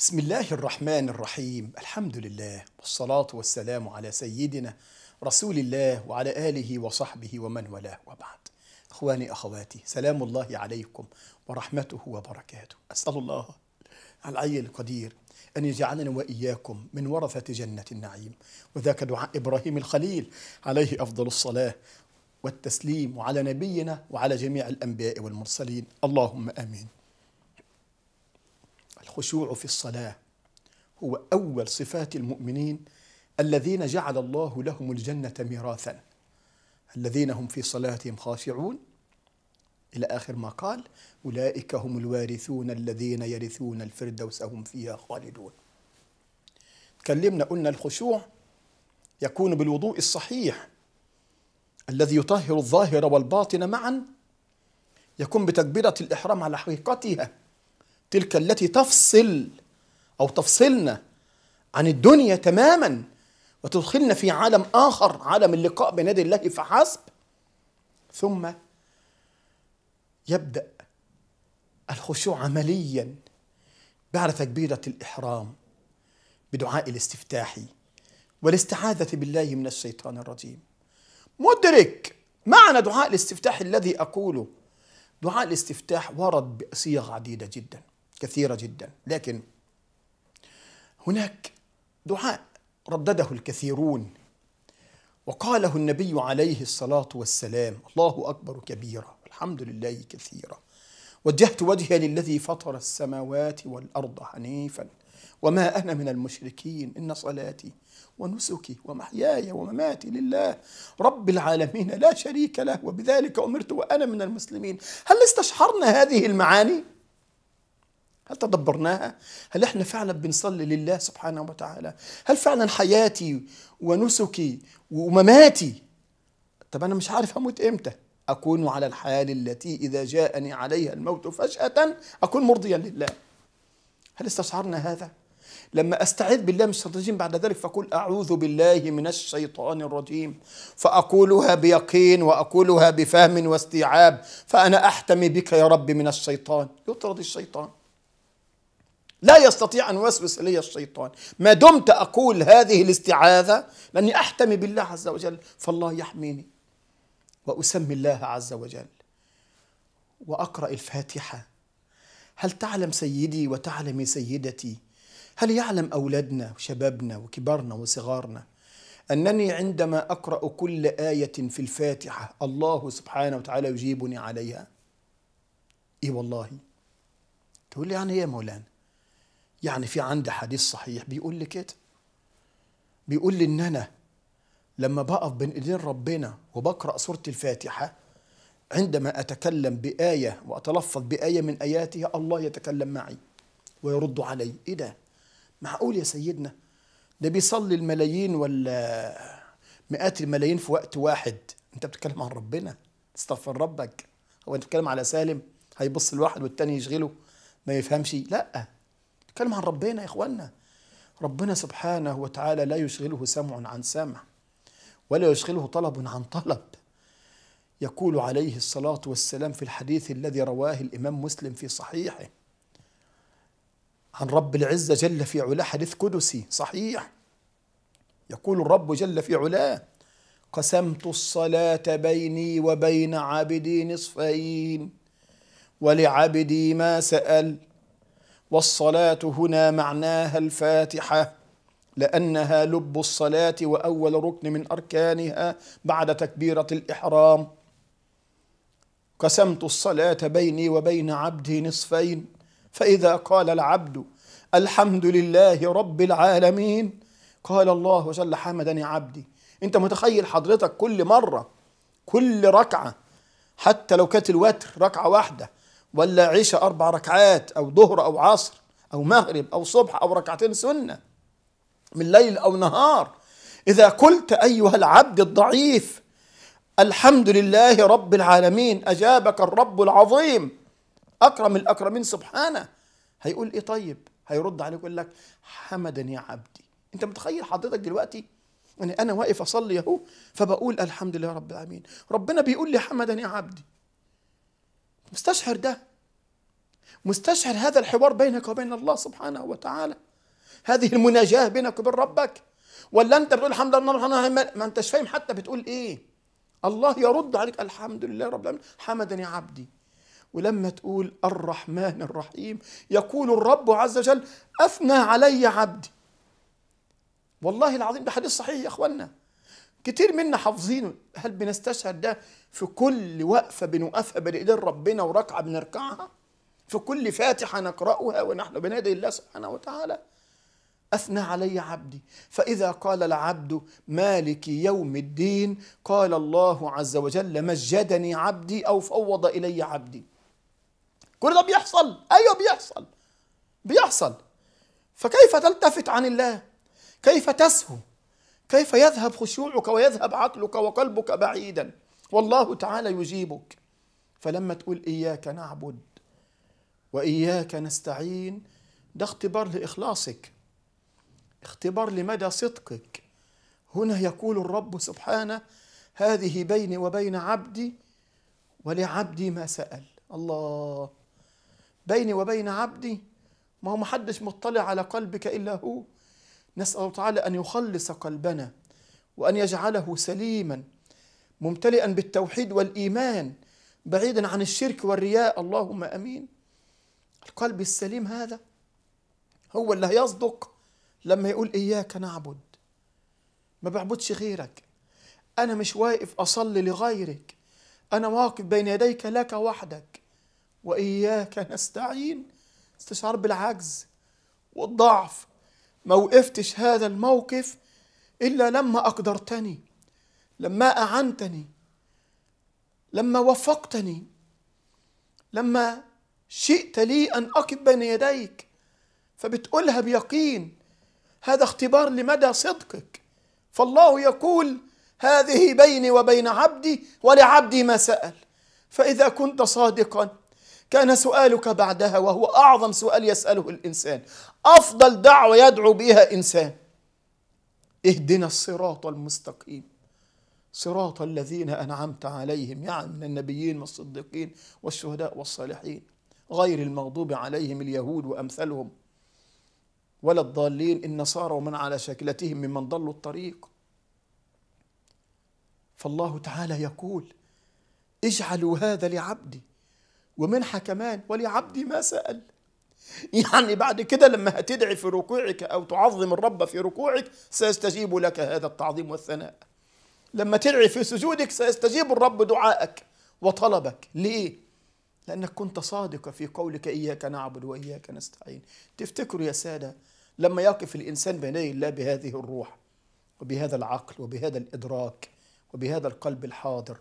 بسم الله الرحمن الرحيم الحمد لله والصلاة والسلام على سيدنا رسول الله وعلى آله وصحبه ومن والاه وبعد إخواني أخواتي سلام الله عليكم ورحمته وبركاته أسأل الله العي القدير أن يجعلنا وإياكم من ورثة جنة النعيم وذاك دعاء إبراهيم الخليل عليه أفضل الصلاة والتسليم وعلى نبينا وعلى جميع الأنبياء والمرسلين اللهم آمين الخشوع في الصلاة هو أول صفات المؤمنين الذين جعل الله لهم الجنة ميراثا الذين هم في صلاتهم خاشعون إلى آخر ما قال أولئك هم الوارثون الذين يرثون الفردوس هم فيها خالدون تكلمنا قلنا الخشوع يكون بالوضوء الصحيح الذي يطهر الظاهر والباطن معا يكون بتكبيرة الإحرام على حقيقتها تلك التي تفصل أو تفصلنا عن الدنيا تماما وتدخلنا في عالم آخر عالم اللقاء بين يدي الله فحسب ثم يبدأ الخشوع عمليا بعد تكبيرة الإحرام بدعاء الاستفتاحي والاستعاذة بالله من الشيطان الرجيم مدرك معنى دعاء الاستفتاح الذي أقوله دعاء الاستفتاح ورد بصيغ عديدة جدا كثيرة جدا لكن هناك دعاء ردده الكثيرون وقاله النبي عليه الصلاة والسلام الله أكبر كبيرا الحمد لله كثيرا وجهت وجهي للذي فطر السماوات والأرض حنيفا وما أنا من المشركين إن صلاتي ونسكي ومحياي ومماتي لله رب العالمين لا شريك له وبذلك أمرت وأنا من المسلمين هل استشعرنا هذه المعاني؟ هل تدبرناها؟ هل احنا فعلا بنصلي لله سبحانه وتعالى؟ هل فعلا حياتي ونسكي ومماتي طب انا مش عارف اموت امتى؟ اكون على الحال التي اذا جاءني عليها الموت فجأة اكون مرضيا لله. هل استشعرنا هذا؟ لما استعيذ بالله من الشيطان الرجيم بعد ذلك فاقول اعوذ بالله من الشيطان الرجيم فاقولها بيقين واقولها بفهم واستيعاب فانا احتمي بك يا رب من الشيطان يطرد الشيطان لا يستطيع أن يوسوس إلي الشيطان ما دمت أقول هذه الاستعاذة لأني أحتمي بالله عز وجل فالله يحميني وأسمي الله عز وجل وأقرأ الفاتحة هل تعلم سيدي وتعلم سيدتي هل يعلم أولادنا وشبابنا وكبارنا وصغارنا أنني عندما أقرأ كل آية في الفاتحة الله سبحانه وتعالى يجيبني عليها إي والله تقول لي يعني إيه يا مولانا يعني في عندي حديث صحيح بيقول لي كده بيقول لي ان انا لما بقف بين ايدين ربنا وبقرا سوره الفاتحه عندما اتكلم بايه واتلفظ بايه من اياته الله يتكلم معي ويرد علي ايه ده معقول يا سيدنا ده بيصلي الملايين ولا مئات الملايين في وقت واحد انت بتتكلم عن ربنا استغفر ربك هو انت بتتكلم على سالم هيبص لواحد والتاني يشغله ما يفهمش لا نتكلم عن ربنا يا إخواننا ربنا سبحانه وتعالى لا يشغله سمع عن سمع ولا يشغله طلب عن طلب يقول عليه الصلاة والسلام في الحديث الذي رواه الإمام مسلم في صحيحه عن رب العزة جل في علاه حديث قدسي صحيح يقول الرب جل في علاه قسمت الصلاة بيني وبين عبدي نصفين ولعبدي ما سأل والصلاة هنا معناها الفاتحة لأنها لب الصلاة وأول ركن من أركانها بعد تكبيرة الإحرام قسمت الصلاة بيني وبين عبدي نصفين فإذا قال العبد الحمد لله رب العالمين قال الله جل حمدني عبدي أنت متخيل حضرتك كل مرة كل ركعة حتى لو كانت الوتر ركعة واحدة ولا عشاء أربع ركعات أو ظهر أو عصر أو مغرب أو صبح أو ركعتين سنة من ليل أو نهار إذا قلت أيها العبد الضعيف الحمد لله رب العالمين أجابك الرب العظيم أكرم الأكرمين سبحانه هيقول إيه طيب هيرد عليك ويقول لك حمدا يا عبدي أنت متخيل حضرتك دلوقتي يعني أنا واقف أصلي أهو فبقول الحمد لله رب العالمين ربنا بيقول لي حمدا يا عبدي مستشعر ده مستشعر هذا الحوار بينك وبين الله سبحانه وتعالى هذه المناجاة بينك وبين ربك ولا انت بتقول الحمد لله ما انتش فاهم حتى بتقول ايه الله يرد عليك الحمد لله رب العالمين حمدني عبدي ولما تقول الرحمن الرحيم يقول الرب عز وجل اثنى علي عبدي والله العظيم ده حديث صحيح يا اخواننا كتير منا حافظينه هل بنستشهد ده في كل وقفة بنوقفها بين إيدين ربنا وركعة بنركعها في كل فاتحة نقرأها ونحن بنادي الله سبحانه وتعالى أثنى علي عبدي فإذا قال العبد مالك يوم الدين قال الله عز وجل مجدني عبدي أو فوض إلي عبدي كل ده بيحصل أيوه بيحصل بيحصل فكيف تلتفت عن الله كيف تسهو كيف يذهب خشوعك ويذهب عقلك وقلبك بعيدا والله تعالى يجيبك فلما تقول اياك نعبد واياك نستعين ده اختبار لاخلاصك اختبار لمدى صدقك هنا يقول الرب سبحانه هذه بيني وبين عبدي ولعبدي ما سأل الله بيني وبين عبدي ما هو محدش مطلع على قلبك إلا هو نسأل الله تعالى أن يخلص قلبنا وأن يجعله سليما ممتلئا بالتوحيد والإيمان بعيدا عن الشرك والرياء اللهم أمين القلب السليم هذا هو اللي هيصدق لما يقول إياك نعبد ما بعبدش غيرك أنا مش واقف أصلي لغيرك أنا واقف بين يديك لك وحدك وإياك نستعين استشعار بالعجز والضعف ما وقفتش هذا الموقف إلا لما أقدرتني لما أعنتني لما وفقتني لما شئت لي أن أقف بين يديك فبتقولها بيقين هذا اختبار لمدى صدقك فالله يقول هذه بيني وبين عبدي ولعبدي ما سأل فإذا كنت صادقا كان سؤالك بعدها وهو أعظم سؤال يسأله الإنسان أفضل دعوة يدعو بها إنسان اهدنا الصراط المستقيم صراط الذين أنعمت عليهم يعني من النبيين والصديقين والشهداء والصالحين غير المغضوب عليهم اليهود وأمثالهم ولا الضالين النصارى ومن على شكلتهم ممن ضلوا الطريق فالله تعالى يقول اجعلوا هذا لعبدي ومنحة كمان ولعبدي ما سأل يعني بعد كده لما هتدعي في ركوعك أو تعظم الرب في ركوعك سيستجيب لك هذا التعظيم والثناء لما تدعي في سجودك سيستجيب الرب دعائك وطلبك ليه؟ لأنك كنت صادق في قولك إياك نعبد وإياك نستعين تفتكروا يا سادة لما يقف الإنسان بين الله بهذه الروح وبهذا العقل وبهذا الإدراك وبهذا القلب الحاضر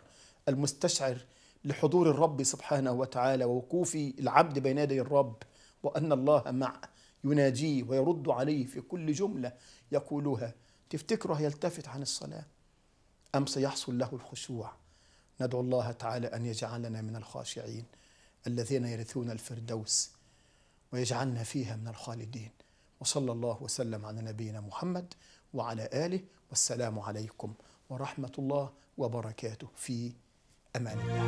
المستشعر لحضور الرب سبحانه وتعالى ووقوف العبد بين يدي الرب وأن الله مع يناجيه ويرد عليه في كل جملة يقولها تفتكره يلتفت عن الصلاة أم سيحصل له الخشوع ندعو الله تعالى أن يجعلنا من الخاشعين الذين يرثون الفردوس ويجعلنا فيها من الخالدين وصلى الله وسلم على نبينا محمد وعلى آله والسلام عليكم ورحمة الله وبركاته في أمان الله